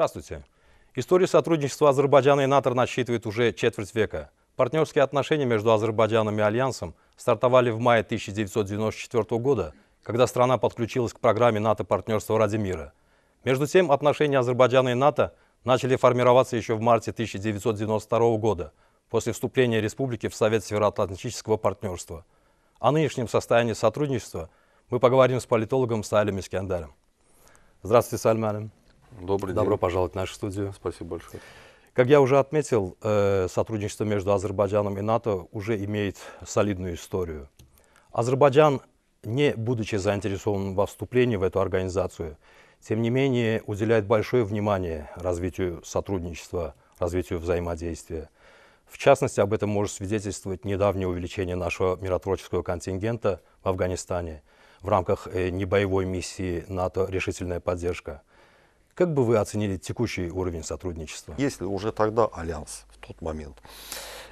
Здравствуйте. История сотрудничества Азербайджана и НАТО насчитывает уже четверть века. Партнерские отношения между Азербайджаном и Альянсом стартовали в мае 1994 года, когда страна подключилась к программе НАТО-партнерства ради мира. Между тем, отношения Азербайджана и НАТО начали формироваться еще в марте 1992 года, после вступления республики в Совет Североатлантического партнерства. О нынешнем состоянии сотрудничества мы поговорим с политологом Сайлем Искяндарем. Здравствуйте, Сальм Добрый Добро день. пожаловать в нашу студию. Спасибо большое. Как я уже отметил, э, сотрудничество между Азербайджаном и НАТО уже имеет солидную историю. Азербайджан, не будучи заинтересован во вступлении в эту организацию, тем не менее уделяет большое внимание развитию сотрудничества, развитию взаимодействия. В частности, об этом может свидетельствовать недавнее увеличение нашего миротворческого контингента в Афганистане в рамках э, небоевой миссии НАТО «Решительная поддержка», как бы вы оценили текущий уровень сотрудничества? Если уже тогда Альянс в тот момент,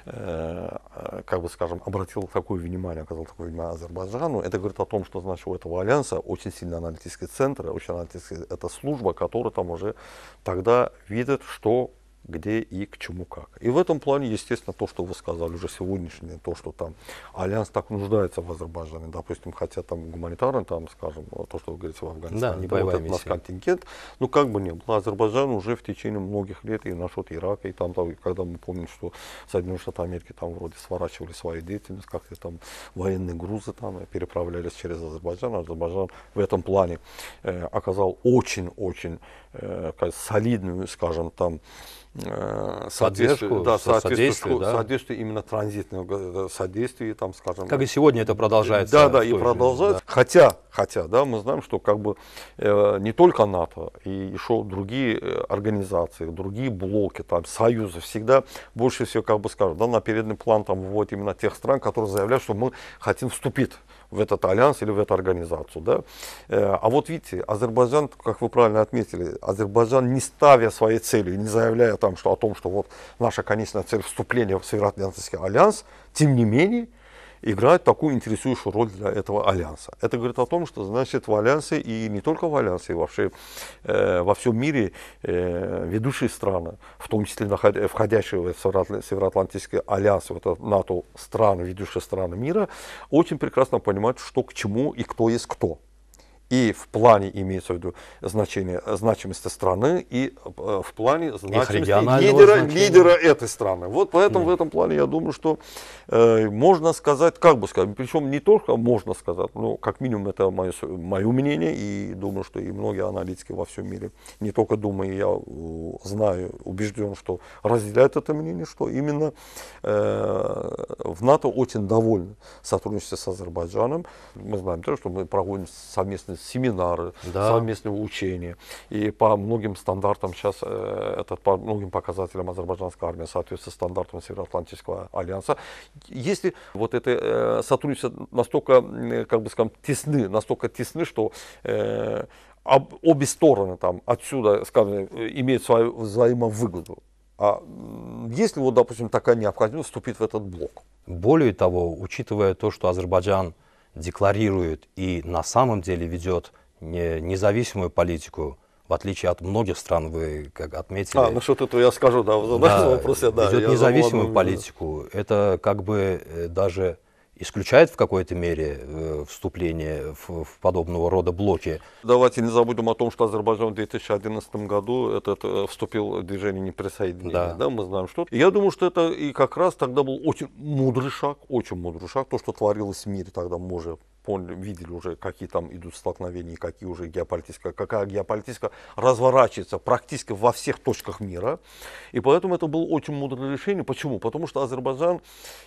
э, как бы скажем, обратил такое внимание, оказал такое внимание Азербайджану, это говорит о том, что значит, у этого Альянса очень сильный аналитический центр, очень аналитический, это служба, которая там уже тогда видит, что где и к чему как. И в этом плане, естественно, то, что вы сказали уже сегодняшнее, то, что там Альянс так нуждается в Азербайджане, допустим, хотя там гуманитарно, там, скажем, то, что вы говорите, в Афганистане, да, был этот наш контингент, ну, как бы не было, Азербайджан уже в течение многих лет и насчет Ирака, и там, там когда мы помним, что Соединенные Штаты Америки там вроде сворачивали свою деятельность, как-то там военные грузы там переправлялись через Азербайджан, Азербайджан в этом плане э, оказал очень-очень э, солидную, скажем, там Э, соответствие, да, соответствие, да? соответствие именно транзитного э, содействия, там, скажем. Как и сегодня это продолжается. Да, да, и продолжается. да. Хотя, хотя, да, мы знаем, что как бы э, не только НАТО, и еще другие э, организации, другие блоки, там, союзы всегда больше всего, как бы скажем, да, на передний план там вот именно тех стран, которые заявляют, что мы хотим вступить в этот альянс или в эту организацию. Да? Э, а вот видите, Азербайджан, как вы правильно отметили, Азербайджан не ставя своей цели, не заявляя там, что, о том, что вот наша конечная цель вступления в Североатлантический альянс, тем не менее, играют такую интересующую роль для этого альянса. Это говорит о том, что значит в альянсе и не только в альянсе, вообще э, во всем мире э, ведущие страны, в том числе входящие в Североатлантический альянс, в это НАТО страны, ведущие страны мира, очень прекрасно понимают, что к чему и кто есть кто и в плане имеется в виду значение значимости страны и э, в плане значимости лидера, лидера этой страны. Вот поэтому mm. в этом плане я думаю, что э, можно сказать, как бы сказать, причем не только можно сказать, но как минимум это мое, мое мнение и думаю, что и многие аналитики во всем мире, не только думаю, я э, знаю, убежден, что разделяют это мнение, что именно э, в НАТО очень довольны сотрудничеством с Азербайджаном. Мы знаем, то, что мы проводим совместные семинары, да. совместные учения. И по многим стандартам сейчас, э, этот, по многим показателям азербайджанская армия соответствует стандартам Североатлантического альянса. Если вот это э, сотрудничество настолько, как бы скажем, тесны, настолько тесны, что э, об, обе стороны там отсюда, скажем, имеют свою взаимовыгоду. А если вот, допустим, такая необходимость вступить в этот блок? Более того, учитывая то, что Азербайджан – декларирует и на самом деле ведет независимую политику, в отличие от многих стран, вы как отметили. А, ну что то я скажу, да, в да, вопросе, да. Ведет независимую думал, политику. Это как бы э, даже исключает в какой-то мере э, вступление в, в подобного рода блоки. Давайте не забудем о том, что Азербайджан в 2011 году этот, э, вступил в движение неприсоединения. Да. да, мы знаем, что. я думаю, что это и как раз тогда был очень мудрый шаг, очень мудрый шаг, то, что творилось в мире тогда, мы поняли, видели уже, какие там идут столкновения, какие уже геополитика, какая геополитика разворачивается практически во всех точках мира. И поэтому это было очень мудрое решение. Почему? Потому что Азербайджан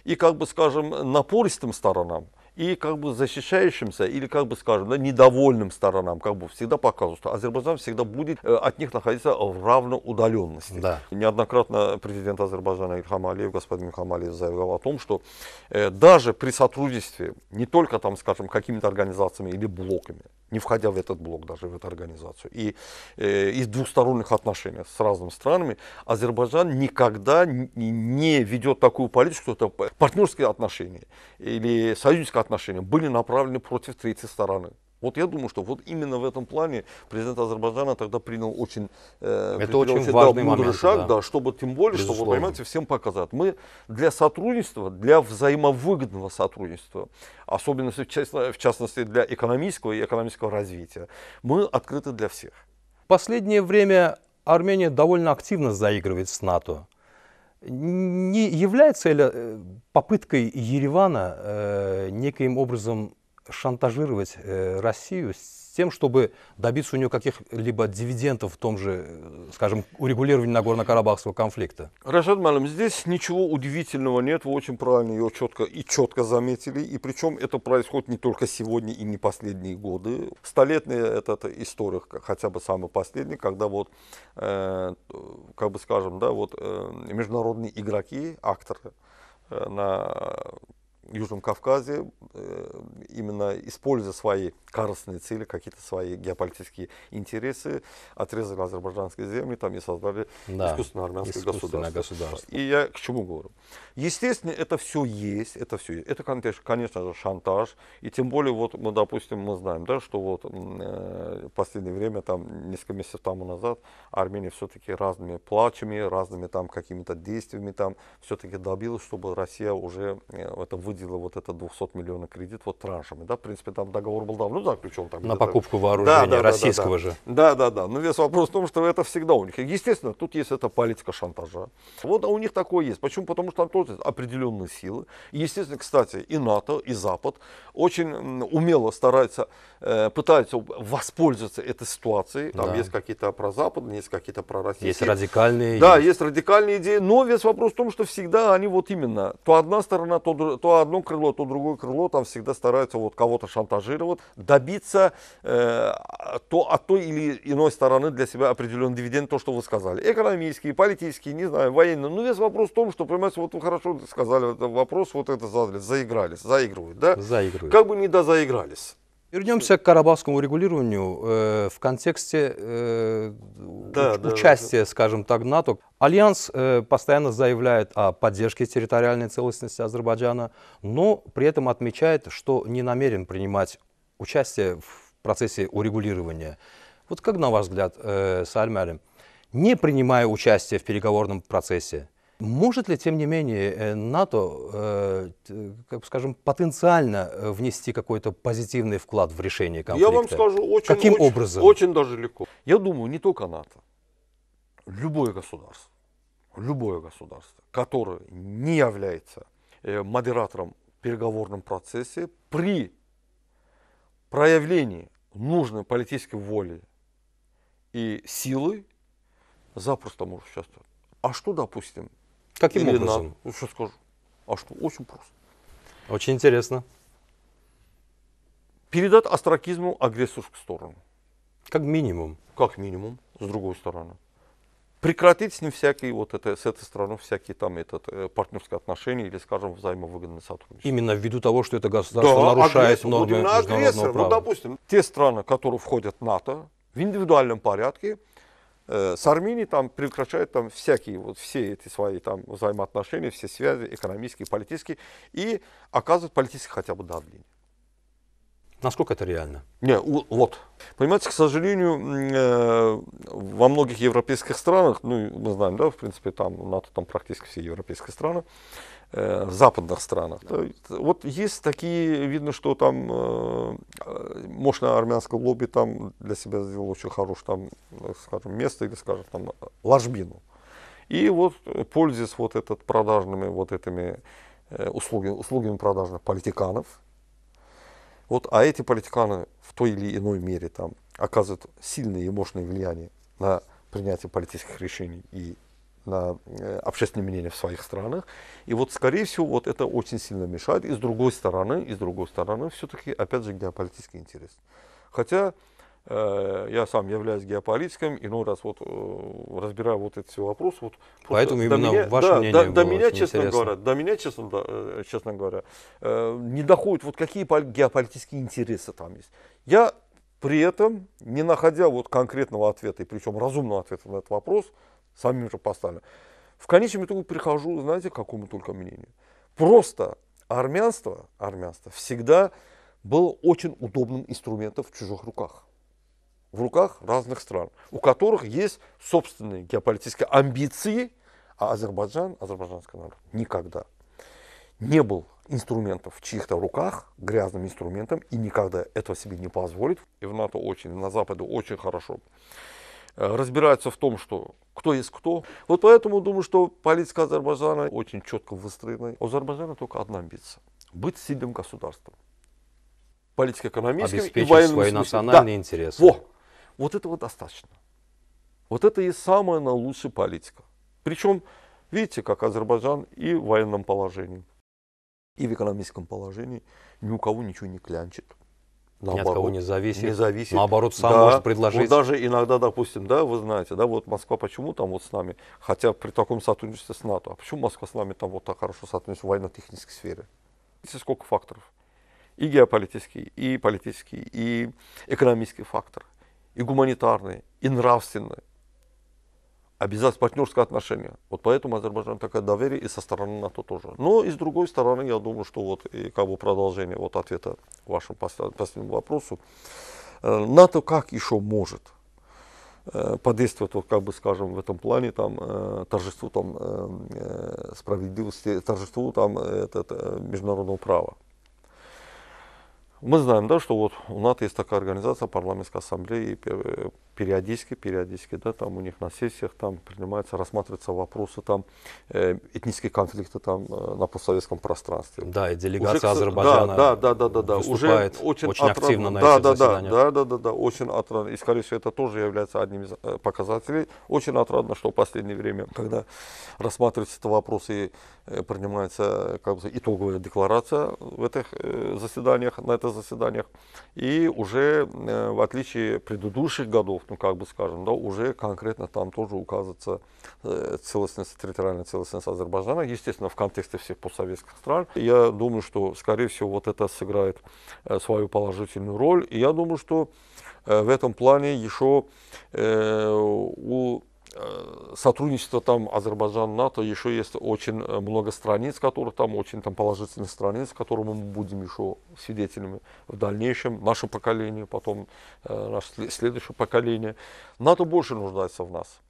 и, как бы скажем, напористым сторонам, и как бы защищающимся или как бы скажем да, недовольным сторонам как бы всегда показывают, что Азербайджан всегда будет э, от них находиться в равной удаленности. Да. Неоднократно президент Азербайджана Ильхам Алиев, господин Ильхам Алиев заявлял о том, что э, даже при сотрудничестве не только там, скажем, какими-то организациями или блоками, не входя в этот блок даже, в эту организацию, и э, из двухсторонних отношений с разными странами, Азербайджан никогда не ведет такую политику, что это партнерские отношения или союзнические отношения были направлены против третьей стороны. Вот я думаю, что вот именно в этом плане президент Азербайджана тогда принял очень, э, Это очень, очень важный да, мудрый момент, шаг, да. да, чтобы тем более, Безусловно. чтобы, понимаете, всем показать. Мы для сотрудничества, для взаимовыгодного сотрудничества, особенно в, частности для экономического и экономического развития, мы открыты для всех. последнее время Армения довольно активно заигрывает с НАТО не является ли э, попыткой Еревана э, неким образом шантажировать э, Россию с тем, чтобы добиться у нее каких-либо дивидендов в том же, э, скажем, урегулировании Нагорно-Карабахского конфликта? Рашад Малим, здесь ничего удивительного нет, вы очень правильно ее четко и четко заметили, и причем это происходит не только сегодня и не последние годы. Столетняя эта, эта история, хотя бы самая последняя, когда вот, э, как бы скажем, да, вот э, международные игроки, акторы э, на Южном Кавказе, э, именно используя свои корыстные цели, какие-то свои геополитические интересы, отрезали азербайджанские земли там и создали да, искусственное армянское искусственное государство. государство. И я к чему говорю? Естественно, это все есть, это все есть. Это, конечно же, шантаж. И тем более, вот, мы, допустим, мы знаем, да, что вот э, в последнее время, там, несколько месяцев тому назад, Армения все-таки разными плачами, разными там какими-то действиями там все-таки добилась, чтобы Россия уже э, это вы выделила вот это 200 миллионов кредит вот траншами. Да, в принципе, там договор был давно заключен. Там, На покупку вооружения да, да, российского да, да, же. Да, да, да. Но весь вопрос в том, что это всегда у них. Естественно, тут есть эта политика шантажа. Вот а у них такое есть. Почему? Потому что там тоже определенные силы. естественно, кстати, и НАТО, и Запад очень умело стараются, э, пытаются воспользоваться этой ситуацией. Там да. есть какие-то про Запад, есть какие-то про пророссийские. Есть радикальные. Да, есть. есть радикальные идеи. Но весь вопрос в том, что всегда они вот именно то одна сторона, то, то одно крыло, то другое крыло там всегда стараются вот кого-то шантажировать, добиться э, то, от той или иной стороны для себя определенный дивиденд, то, что вы сказали. Экономические, политические, не знаю, военные. Но весь вопрос в том, что, понимаете, вот вы хорошо сказали, вопрос вот это задали, заигрались, заигрывают, да? Заигрывают. Как бы не дозаигрались. Вернемся к карабахскому регулированию э, в контексте э, да, участия, да, да. скажем так, НАТО. Альянс э, постоянно заявляет о поддержке территориальной целостности Азербайджана, но при этом отмечает, что не намерен принимать участие в процессе урегулирования. Вот как, на ваш взгляд, э, Сальмалим, не принимая участие в переговорном процессе, может ли, тем не менее, э, НАТО, э, как скажем, потенциально э, внести какой-то позитивный вклад в решение конфликта? Я вам скажу, очень, Каким очень, образом? очень даже легко. Я думаю, не только НАТО, любое государство, любое государство, которое не является модератором в переговорном процессе, при проявлении нужной политической воли и силы запросто может участвовать. А что, допустим, Каким Или образом? На... Ну, Сейчас скажу. А что? Очень просто. Очень интересно. Передать астракизму агрессорскую сторону. Как минимум. Как минимум, с другой стороны. Прекратить с ним всякие, вот это, с этой стороны, всякие там этот, э, партнерские отношения или, скажем, взаимовыгодные сотрудничество. Именно ввиду того, что это государство да, нарушает агрессор, нормы вот агрессор, ну, права. Ну, допустим, те страны, которые входят в НАТО, в индивидуальном порядке – Э, с Арменией там прекращают там всякие вот все эти свои там взаимоотношения, все связи экономические, политические и оказывают политическое хотя бы давление. Насколько это реально? Не, вот. Понимаете, к сожалению, э, во многих европейских странах, ну, мы знаем, да, в принципе, там НАТО, там практически все европейские страны, Э, в западных странах. Да. Вот есть такие, видно, что там э, э, мощное армянское лобби там для себя сделал очень хорошее там, скажем, место или, скажем, там ложбину. И вот пользуясь вот этот продажными вот этими услугами, услугами продажных политиканов, вот, а эти политиканы в той или иной мере там оказывают сильное и мощное влияние на принятие политических решений и на э, общественное мнение в своих странах. И вот, скорее всего, вот это очень сильно мешает. И с другой стороны, и с другой стороны, все-таки, опять же, геополитический интерес. Хотя э, я сам являюсь геополитиком, и ну раз вот э, разбираю вот этот все вопрос, вот поэтому именно меня, ваше да, мнение да, было до меня, честно интересно. говоря, до меня, честно, да, э, честно говоря, э, не доходит вот какие геополитические интересы там есть. Я при этом, не находя вот конкретного ответа, и причем разумного ответа на этот вопрос, самим же поставлено. В конечном итоге прихожу, знаете, к какому только мнению. Просто армянство, армянство всегда было очень удобным инструментом в чужих руках. В руках разных стран, у которых есть собственные геополитические амбиции, а Азербайджан, азербайджанский народ, никогда не был инструментом в чьих-то руках, грязным инструментом, и никогда этого себе не позволит. И в НАТО очень, на Западе очень хорошо Э, разбираются в том, что кто есть кто. Вот поэтому думаю, что политика Азербайджана очень четко выстроена. У Азербайджана только одна амбиция – быть сильным государством. Политико-экономическим Обеспечить и военным свои национальные да. интересы. Во! Вот этого достаточно. Вот это и самая наилучшая политика. Причем, видите, как Азербайджан и в военном положении, и в экономическом положении ни у кого ничего не клянчит наоборот, ни от кого не зависит. Не зависит. Наоборот, сам да, может предложить. Вот даже иногда, допустим, да, вы знаете, да, вот Москва почему там вот с нами, хотя при таком сотрудничестве с НАТО, а почему Москва с нами там вот так хорошо сотрудничает в военно-технической сфере? Здесь сколько факторов? И геополитический, и политический, и экономический фактор, и гуманитарный, и нравственный обязательств, партнерское отношение. Вот поэтому Азербайджан такое доверие и со стороны НАТО тоже. Но и с другой стороны, я думаю, что вот и как бы продолжение вот ответа вашему последнему вопросу. Э, НАТО как еще может э, подействовать, вот, как бы скажем, в этом плане там, э, торжеству там, эм, справедливости, торжеству там, это, это, международного права. Мы знаем, да, что вот у НАТО есть такая организация, парламентская ассамблея, и периодически, периодически, да, там у них на сессиях там принимаются, рассматриваются вопросы там э, этнические конфликты там э, на постсоветском пространстве. Да, и делегация уже, Азербайджана да, да, да, да, да, уже очень, очень отран... активно на да, этих да, заседаниях. Да, да, да, да, очень отрадно. И, скорее всего, это тоже является одним из э, показателей. Очень отрадно, что в последнее время, когда рассматриваются эти вопросы, и э, принимается как бы, итоговая декларация в этих э, заседаниях на это заседаниях. И уже, э, в отличие предыдущих годов, ну как бы скажем, да, уже конкретно там тоже указывается э, целостность, территориальная целостность Азербайджана, естественно, в контексте всех постсоветских стран. Я думаю, что, скорее всего, вот это сыграет э, свою положительную роль. И я думаю, что в этом плане еще у Э, сотрудничество там Азербайджан-НАТО, еще есть очень э, много страниц, которые там, очень там положительных страниц, которыми мы будем еще свидетелями в дальнейшем, наше поколение, потом э, наше следующее поколение. НАТО больше нуждается в нас,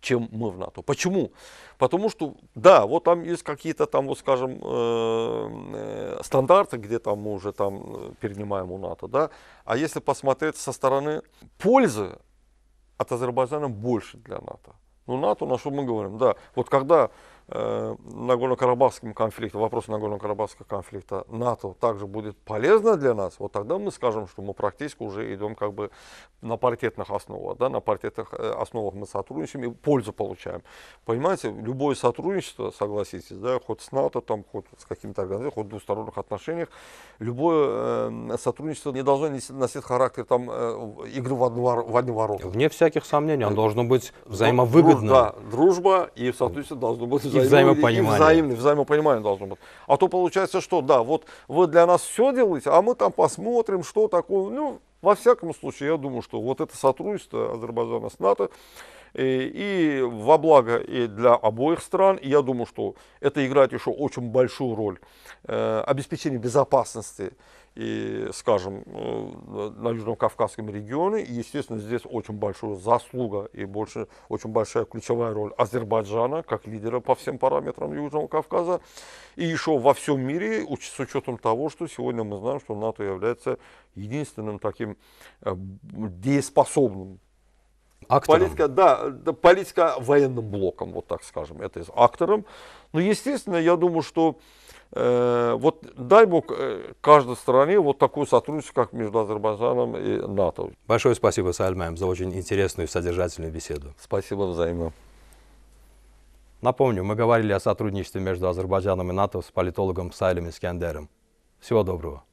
чем мы в НАТО. Почему? Потому что, да, вот там есть какие-то там, вот скажем, э, э стандарты, где там мы уже там перенимаем у НАТО, да, а если посмотреть со стороны пользы от Азербайджана больше для НАТО. Ну, НАТО, на что мы говорим, да. Вот когда Э, Нагорно-Карабахскому конфликту, вопросу Нагорно-Карабахского конфликта НАТО также будет полезно для нас, вот тогда мы скажем, что мы практически уже идем как бы на паритетных основах, да, на паритетных э, основах мы сотрудничаем и пользу получаем. Понимаете, любое сотрудничество, согласитесь, да, хоть с НАТО, там, хоть с какими-то организациями, хоть в двусторонних отношениях, любое э, сотрудничество не должно носить характер там э, игры в одни, в одни ворота. Вне всяких сомнений, оно э, должно быть взаимовыгодно. Друж, да, дружба и сотрудничество должно быть и взаимопонимание. И взаимное, взаимопонимание должно быть. А то получается, что да, вот вы для нас все делаете, а мы там посмотрим, что такое. Ну, во всяком случае, я думаю, что вот это сотрудничество Азербайджана с НАТО, Э, и во благо и для обоих стран. И я думаю, что это играет еще очень большую роль э, обеспечение безопасности и, скажем, э, на Южном кавказском регионе. И, естественно, здесь очень большая заслуга и больше, очень большая ключевая роль Азербайджана как лидера по всем параметрам Южного Кавказа. И еще во всем мире, с учетом того, что сегодня мы знаем, что НАТО является единственным таким дееспособным Актором. Политика, да, политика военным блоком, вот так скажем, это с актором. Но, естественно, я думаю, что э, вот дай бог э, каждой стране вот такую сотрудничество, как между Азербайджаном и НАТО. Большое спасибо, Сальмаем, за очень интересную и содержательную беседу. Спасибо взаимно. Напомню, мы говорили о сотрудничестве между Азербайджаном и НАТО с политологом Сайлем Искандером. Всего доброго.